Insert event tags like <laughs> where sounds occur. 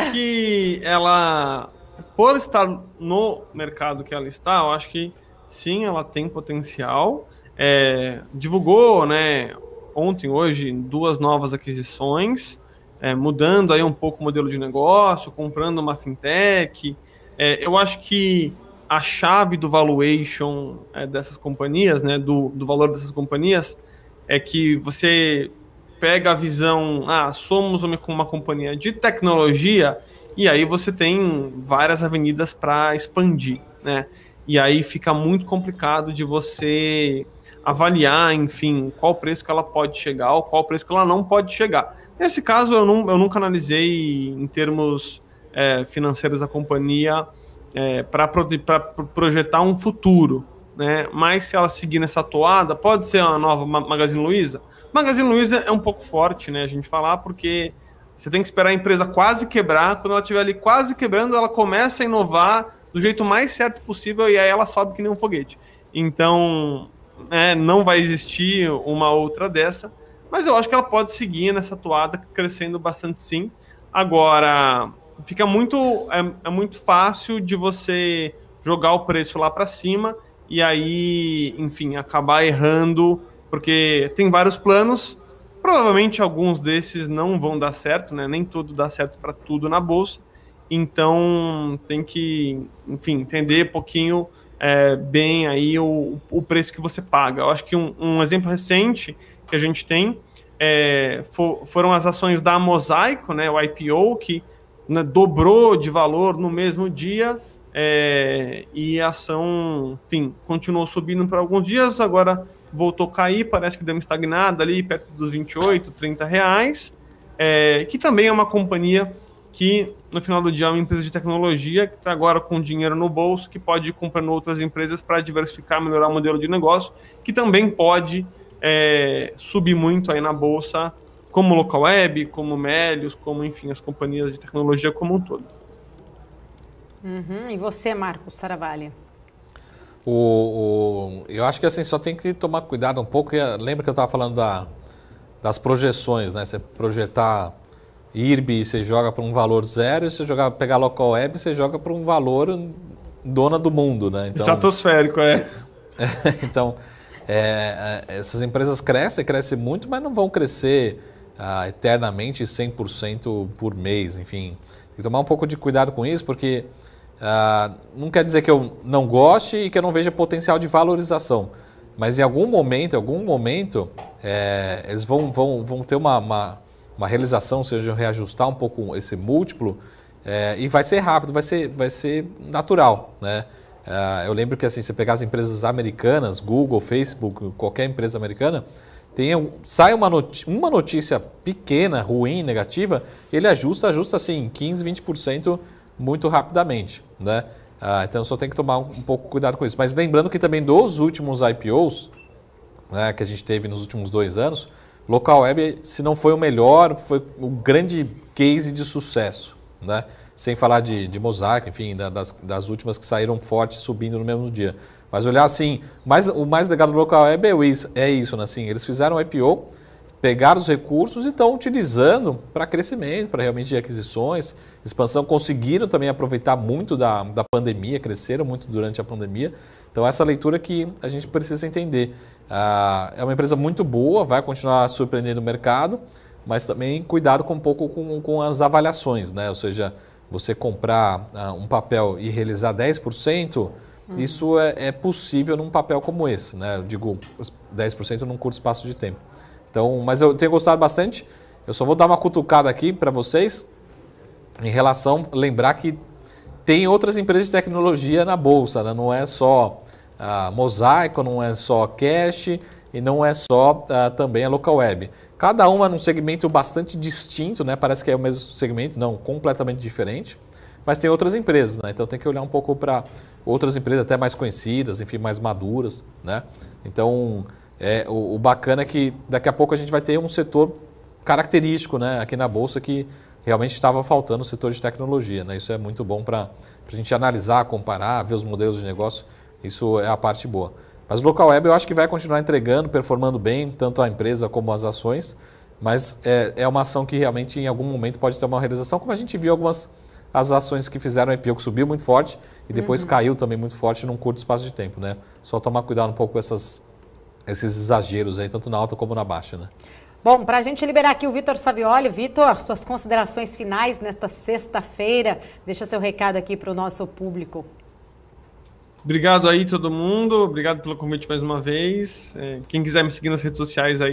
acho que ela, por estar no mercado que ela está, eu acho que sim, ela tem potencial. É, divulgou, né, ontem, hoje, duas novas aquisições, é, mudando aí um pouco o modelo de negócio, comprando uma fintech. É, eu acho que a chave do valuation é, dessas companhias, né, do, do valor dessas companhias, é que você pega a visão, ah, somos uma, uma companhia de tecnologia, e aí você tem várias avenidas para expandir, né? E aí fica muito complicado de você avaliar, enfim, qual preço que ela pode chegar ou qual preço que ela não pode chegar. Nesse caso, eu, não, eu nunca analisei em termos é, financeiros a companhia é, eh, para projetar um futuro né? Mas se ela seguir nessa toada, pode ser uma nova Magazine Luiza. Magazine Luiza é um pouco forte, né? A gente falar porque você tem que esperar a empresa quase quebrar. Quando ela estiver ali quase quebrando, ela começa a inovar do jeito mais certo possível e aí ela sobe que nem um foguete. Então, é, não vai existir uma outra dessa. Mas eu acho que ela pode seguir nessa toada, crescendo bastante sim. Agora, fica muito é, é muito fácil de você jogar o preço lá para cima e aí, enfim, acabar errando, porque tem vários planos, provavelmente alguns desses não vão dar certo, né? Nem tudo dá certo para tudo na bolsa. Então, tem que, enfim, entender um pouquinho é, bem aí o, o preço que você paga. Eu acho que um, um exemplo recente que a gente tem é, for, foram as ações da Mosaico, né, o IPO, que né, dobrou de valor no mesmo dia, é, e a ação, enfim, continuou subindo por alguns dias, agora voltou a cair, parece que deu uma estagnada ali, perto dos 28, 30 reais, é, que também é uma companhia que no final do dia é uma empresa de tecnologia que está agora com dinheiro no bolso, que pode ir comprando outras empresas para diversificar, melhorar o modelo de negócio, que também pode é, subir muito aí na bolsa, como local web, como Melios, como enfim as companhias de tecnologia como um todo. Uhum. E você, Marcos Saravalli? O, o, eu acho que assim, só tem que tomar cuidado um pouco. Ah, lembra que eu estava falando da, das projeções, né? Você projetar IRB, você joga para um valor zero, você jogar, pegar local web, você joga para um valor dona do mundo, né? Então, Estratosférico, é. <laughs> então, é, é, essas empresas crescem, crescem muito, mas não vão crescer ah, eternamente 100% por mês, enfim. Tem que tomar um pouco de cuidado com isso, porque ah, não quer dizer que eu não goste e que eu não veja potencial de valorização, mas em algum momento, algum momento, é, eles vão, vão, vão ter uma, uma, uma, realização, ou seja, reajustar um pouco esse múltiplo é, e vai ser rápido, vai ser, vai ser natural, né? Ah, eu lembro que assim, você pegar as empresas americanas, Google, Facebook, qualquer empresa americana, tem, sai uma notícia, uma notícia pequena, ruim, negativa, ele ajusta, ajusta assim, 15, 20% muito rapidamente, né? Ah, então só tem que tomar um, um pouco cuidado com isso. Mas lembrando que também dos últimos IPOs né, que a gente teve nos últimos dois anos, Local Web, se não foi o melhor, foi o grande case de sucesso, né? Sem falar de, de Mosaic, enfim, da, das, das últimas que saíram fortes subindo no mesmo dia. Mas olhar assim, mais, o mais legal do Local Web é, é isso, né? Assim, eles fizeram IPO, pegaram os recursos e estão utilizando para crescimento, para realmente aquisições, expansão. Conseguiram também aproveitar muito da, da pandemia, cresceram muito durante a pandemia. Então, essa leitura que a gente precisa entender. Ah, é uma empresa muito boa, vai continuar surpreendendo o mercado, mas também cuidado com um pouco com, com as avaliações, né? Ou seja, você comprar ah, um papel e realizar 10%, hum. isso é, é, possível num papel como esse, né? Eu digo 10% num curto espaço de tempo. Então, mas eu tenho gostado bastante. Eu só vou dar uma cutucada aqui para vocês em relação lembrar que tem outras empresas de tecnologia na bolsa, né? não é só a ah, Mosaico, não é só Cash e não é só a, ah, também a Local Web. Cada uma num segmento bastante distinto, né? Parece que é o mesmo segmento, não, completamente diferente. Mas tem outras empresas, né? Então tem que olhar um pouco para outras empresas até mais conhecidas, enfim, mais maduras, né? Então é, o, o, bacana é que daqui a pouco a gente vai ter um setor característico né, aqui na Bolsa que realmente estava faltando o setor de tecnologia. Né? Isso é muito bom para a gente analisar, comparar, ver os modelos de negócio. Isso é a parte boa. Mas o Local Web eu acho que vai continuar entregando, performando bem, tanto a empresa como as ações. Mas é, é uma ação que realmente em algum momento pode ter uma realização, como a gente viu algumas as ações que fizeram a IPO, que subiu muito forte e depois uhum. caiu também muito forte num curto espaço de tempo. Né? Só tomar cuidado um pouco com essas esses exageros aí, tanto na alta como na baixa, né? Bom, para a gente liberar aqui o Vitor Savioli, Vitor, suas considerações finais nesta sexta-feira. Deixa seu recado aqui para o nosso público. Obrigado aí todo mundo, obrigado pelo convite mais uma vez. É, quem quiser me seguir nas redes sociais aí,